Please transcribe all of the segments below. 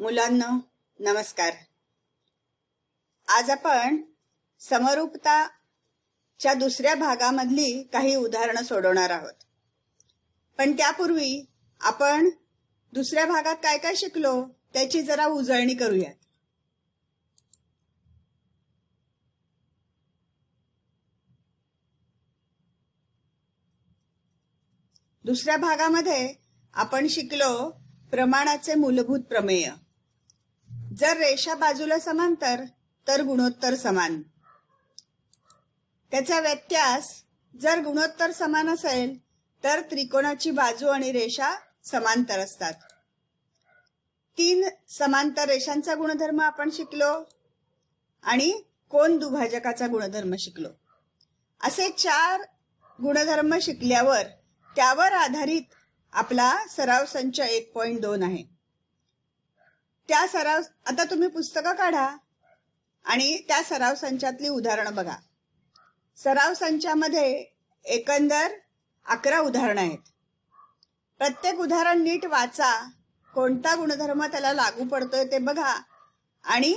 मुलांना नमस्कार आज आपण समरूपताच्या दुसऱ्या भागामधली काही उदाहरणं सोडवणार आहोत पण त्यापूर्वी आपण दुसऱ्या भागात काय काय शिकलो त्याची जरा उजळणी करूयात दुसऱ्या भागामध्ये आपण शिकलो प्रमाणाचे मूलभूत प्रमेय जर रेषा बाजूला समांतर तर गुणोत्तर समान त्याचा व्यत्यास जर गुणोत्तर समान असेल तर त्रिकोणाची बाजू आणि रेषा समांतर असतात तीन समांतर रेषांचा गुणधर्म आपण शिकलो आणि कोण दुभाजकाचा गुणधर्म शिकलो असे चार गुणधर्म शिकल्यावर त्यावर आधारित आपला सराव संच एक पॉइंट दोन आहे त्या सराव आता तुम्ही पुस्तकं काढा आणि त्या सराव संचातली उदाहरणं बघा सराव संचामध्ये एकंदर अकरा उदाहरणं आहेत प्रत्येक उदाहरण नीट वाचा कोणता गुणधर्म त्याला लागू पडतोय ते बघा आणि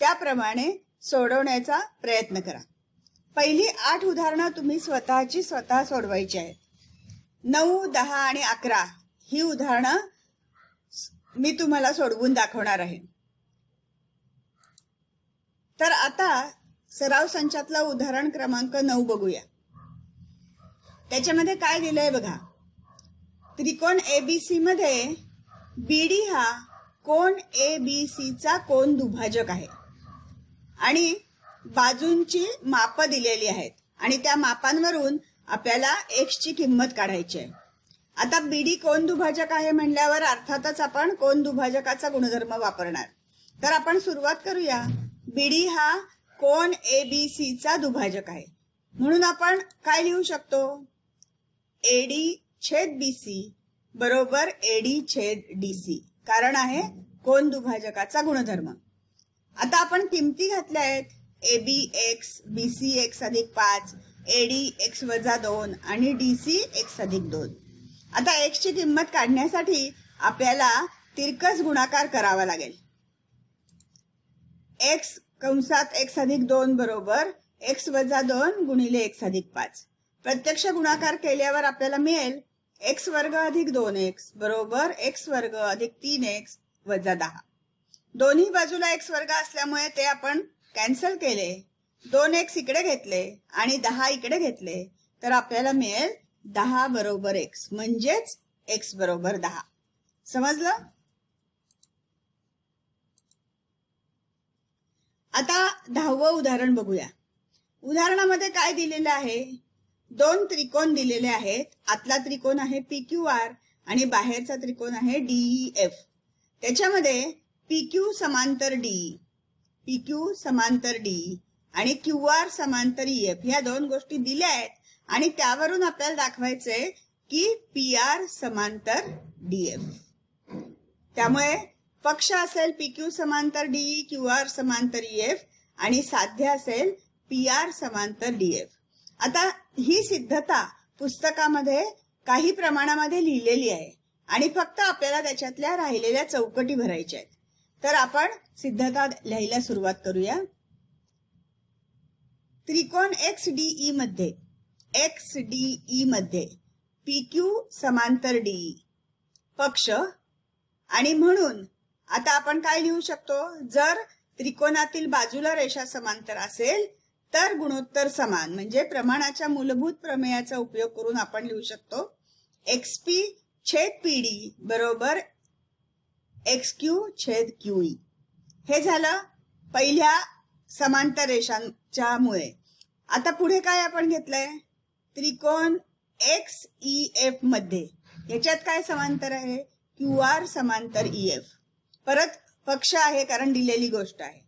त्याप्रमाणे सोडवण्याचा प्रयत्न करा पहिली आठ उदाहरणं तुम्ही स्वतःची स्वतः सोडवायची आहेत नऊ दहा आणि अकरा ही उदाहरणं मी तुम्हाला सोडवून दाखवणार आहे तर आता सराव संचातला उदाहरण क्रमांक नऊ बघूया त्याच्यामध्ये काय दिलंय बघा त्रिकोण सी मध्ये डी हा कोण ए बी चा कोण दुभाजक आहे आणि बाजूंची माप दिलेली आहेत आणि त्या मापांवरून आपल्याला एक्सची किंमत काढायची आहे आता बीडी कोण दुभाजक आहे म्हणल्यावर अर्थातच आपण कोण दुभाजकाचा गुणधर्म वापरणार तर आपण सुरुवात करूया बीडी हा कोण ए बी चा दुभाजक आहे म्हणून आपण काय लिहू शकतो ए डी छेद बी सी बरोबर एडी छेद डी सी कारण आहे कोण दुभाजकाचा गुणधर्म आता आपण किमती घातल्या आहेत A B X B C X अधिक पाच डी एक्स वजा दोन आणि डी सी एक्स अधिक दोन आता एक्सची किंमत काढण्यासाठी आपल्याला तिरकस गुणाकार करावा लागेल एक्स कंसात एक्स अधिक दोन बरोबर एक्स वजा दोन गुणिले एक्स अधिक पाच प्रत्यक्ष गुणाकार केल्यावर आपल्याला मिळेल एक्स वर्ग अधिक दोन एक्स बरोबर एक्स वर्ग अधिक तीन एक्स वजा दहा दोन्ही बाजूला एक्स वर्ग असल्यामुळे ते आपण कॅन्सल केले दोन एक्स इकडे घेतले आणि दहा इकडे घेतले तर आपल्याला मिळेल दहा बरोबर एक्स म्हणजेच एक्स बरोबर दहा समजलं आता दहावं उदाहरण बघूया उदाहरणामध्ये काय दिलेलं आहे दोन त्रिकोण दिलेले आहेत आतला त्रिकोण आहे पी क्यू आर आणि बाहेरचा त्रिकोण आहे डीई एफ e त्याच्यामध्ये पी क्यू समांतर डी पी क्यू समांतर डी आणि क्यू आर समांतर ई e एफ ह्या दोन गोष्टी दिल्या आहेत आणि त्यावरून आपल्याला दाखवायचंय की पी आर समांतर डीएफ त्यामुळे पक्ष असेल पी समांतर डीई क्यू आर समांतर ईएफ e आणि साध्य असेल पी आर समांतर डीएफ आता ही सिद्धता पुस्तकामध्ये काही प्रमाणामध्ये लिहिलेली आहे आणि फक्त आपल्याला त्याच्यातल्या राहिलेल्या चौकटी भरायच्या आहेत तर आपण सिद्धता लिहायला सुरुवात करूया त्रिकोण एक्स डीई e मध्ये एक्स ई e मध्ये पी क्यू समांतर डीई e. पक्ष आणि म्हणून आता आपण काय लिहू शकतो जर त्रिकोणातील बाजूला रेषा समांतर असेल तर गुणोत्तर समान म्हणजे प्रमाणाच्या मूलभूत प्रमेयाचा उपयोग करून आपण लिहू शकतो एक्स पी छेद डी बरोबर एक्स क्यू छेद ई e. हे झालं पहिल्या समांतर रेषांच्यामुळे आता पुढे काय आपण घेतलंय त्रिकोण एक्स ई एफ मध्ये याच्यात काय समांतर आहे क्यू आर समांतर ई e, एफ परत पक्ष आहे कारण दिलेली गोष्ट आहे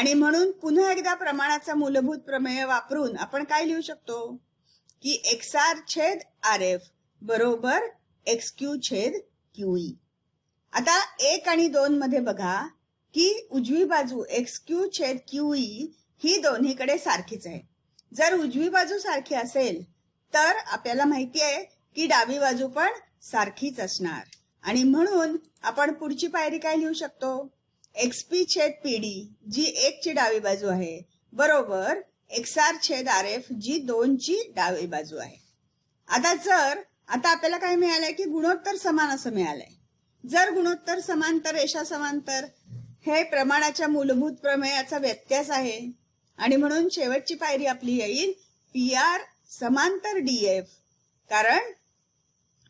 आणि म्हणून पुन्हा एकदा प्रमाणाचा मूलभूत प्रमेय वापरून आपण काय लिहू शकतो की एक्स आर छेद आर एफ बरोबर एक्स क्यू छेद क्यू ई e. आता एक आणि दोन मध्ये बघा की उजवी बाजू एक्स क्यू छेद क्यू ई e ही दोन्हीकडे सारखीच आहे जर उजवी बाजू सारखी असेल तर आपल्याला माहिती आहे की डावी बाजू पण सारखीच असणार आणि म्हणून आपण पुढची पायरी काय लिहू शकतो एक्स पी छेद जी एक ची डावी बाजू आहे बरोबर एक्स आर छेद आर एफ जी दोन ची डावी बाजू आहे आता जर आता आपल्याला काय मिळालंय की गुणोत्तर समान असं मिळालंय जर गुणोत्तर समांतर रेषा समांतर हे प्रमाणाच्या मूलभूत प्रमेयाचा व्यत्यास आहे आणि म्हणून शेवटची पायरी आपली येईल पी आर समांतर डीएफ कारण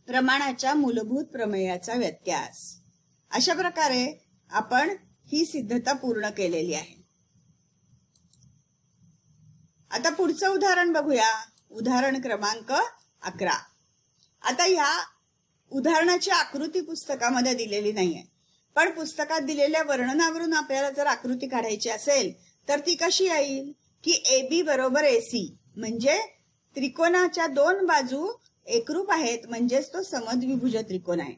प्रमाणाच्या मूलभूत प्रमेयाचा व्यत्यास अशा प्रकारे आपण ही सिद्धता पूर्ण केलेली आहे आता पुढचं उदाहरण बघूया उदाहरण क्रमांक अकरा आता ह्या उदाहरणाची आकृती पुस्तकामध्ये दिलेली नाहीये पण पुस्तकात दिलेल्या वर्णनावरून आपल्याला जर आकृती काढायची असेल तर ती कशी येईल की ए बी बरोबर सी म्हणजे त्रिकोणाच्या दोन बाजू एकरूप आहेत म्हणजेच तो समद्विभुज त्रिकोण आहे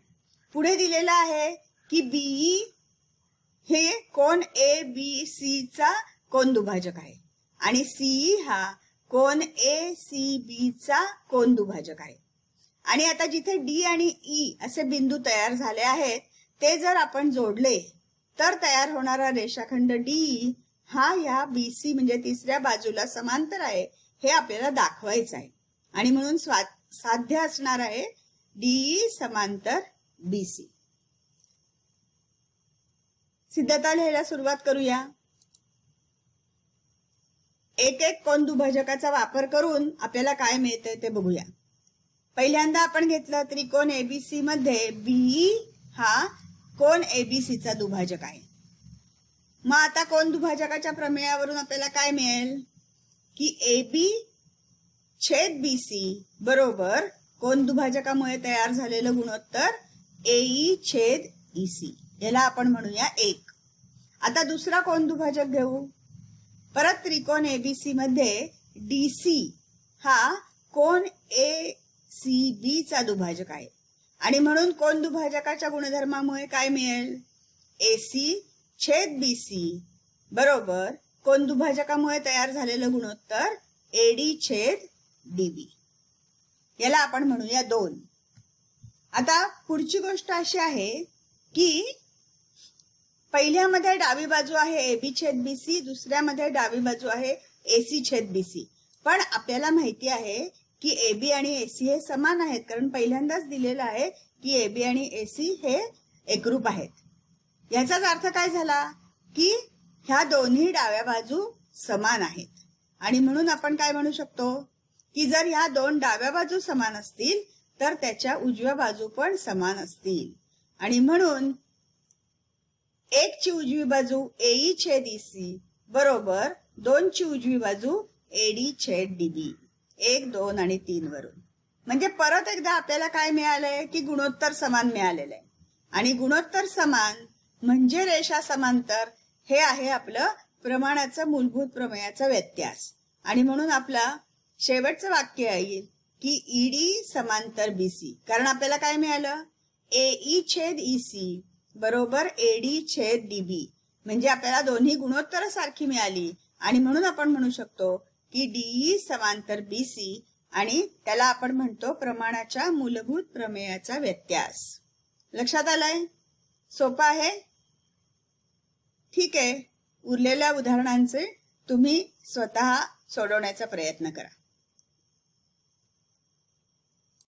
पुढे दिलेला आहे की बीई हे कोण ए बी सी चा कोण दुभाजक आहे आणि सीई हा कोण ए सी बी चा कोण दुभाजक आहे आणि आता जिथे डी आणि ई e असे बिंदू तयार झाले आहेत ते जर आपण जोडले तर तयार होणारा रेषाखंड डी हा ह्या बी सी म्हणजे तिसऱ्या बाजूला समांतर आहे हे आपल्याला दाखवायचं आहे आणि म्हणून स्वा साध्य असणार आहे डीई समांतर बीसी सिद्धता लिहायला सुरुवात करूया एक एक कोण दुभाजकाचा वापर करून आपल्याला काय मिळतंय ते बघूया पहिल्यांदा आपण घेतला त्रिकोण एबीसी मध्ये बीई हा कोण एबीसीचा दुभाजक आहे मग आता कोण दुभाजकाच्या प्रमेयावरून आपल्याला काय मिळेल की ए बी छेद बी सी बरोबर कोण दुभाजकामुळे तयार झालेलं गुणोत्तर एई e छेद ई e, सी याला आपण म्हणूया एक आता दुसरा कोण दुभाजक घेऊ परत त्रिकोण एबीसी मध्ये डी सी हा कोण ए सी बी चा दुभाजक आहे आणि म्हणून कोण दुभाजकाच्या गुणधर्मामुळे काय मिळेल ए सी छेद बी सी बरोबर कोण दुभाजकामुळे तयार झालेलं गुणोत्तर एडी छेद डीबी याला आपण म्हणूया दोन आता पुढची गोष्ट अशी आहे की पहिल्यामध्ये डावी बाजू आहे एबी छेद बी सी दुसऱ्यामध्ये डावी बाजू आहे एसी छेद बी सी पण आपल्याला माहिती आहे की एबी आणि एसी हे समान आहेत कारण पहिल्यांदाच दिलेलं आहे की एबी आणि एसी हे एकरूप आहेत याचाच अर्थ काय झाला की ह्या दोन्ही डाव्या बाजू समान आहेत आणि म्हणून आपण काय म्हणू शकतो की जर ह्या दोन डाव्या बाजू समान असतील तर त्याच्या उजव्या बाजू पण समान असतील आणि म्हणून एक ची उजवी बाजू एई छेद सी बरोबर दोन ची उजवी बाजू एडी छेद डीबी एक दोन आणि तीन वरून म्हणजे परत एकदा आपल्याला काय मिळालंय की गुणोत्तर समान मिळालेलं आहे आणि गुणोत्तर समान म्हणजे रेषा समांतर हे आहे आपलं प्रमाणाचा मूलभूत प्रमेयाचा व्यत्यास आणि म्हणून आपला शेवटचं वाक्य येईल की ईडी समांतर बी सी कारण आपल्याला काय मिळालं एई छेद ई सी बरोबर डी छेद डी बी म्हणजे आपल्याला दोन्ही गुणोत्तर सारखी मिळाली आणि म्हणून आपण म्हणू शकतो की डीई समांतर बी सी आणि त्याला आपण म्हणतो प्रमाणाच्या मूलभूत प्रमेयाचा व्यत्यास लक्षात आलाय सोपा आहे ठीक आहे उरलेल्या उदाहरणांचे तुम्ही स्वतः सोडवण्याचा प्रयत्न करा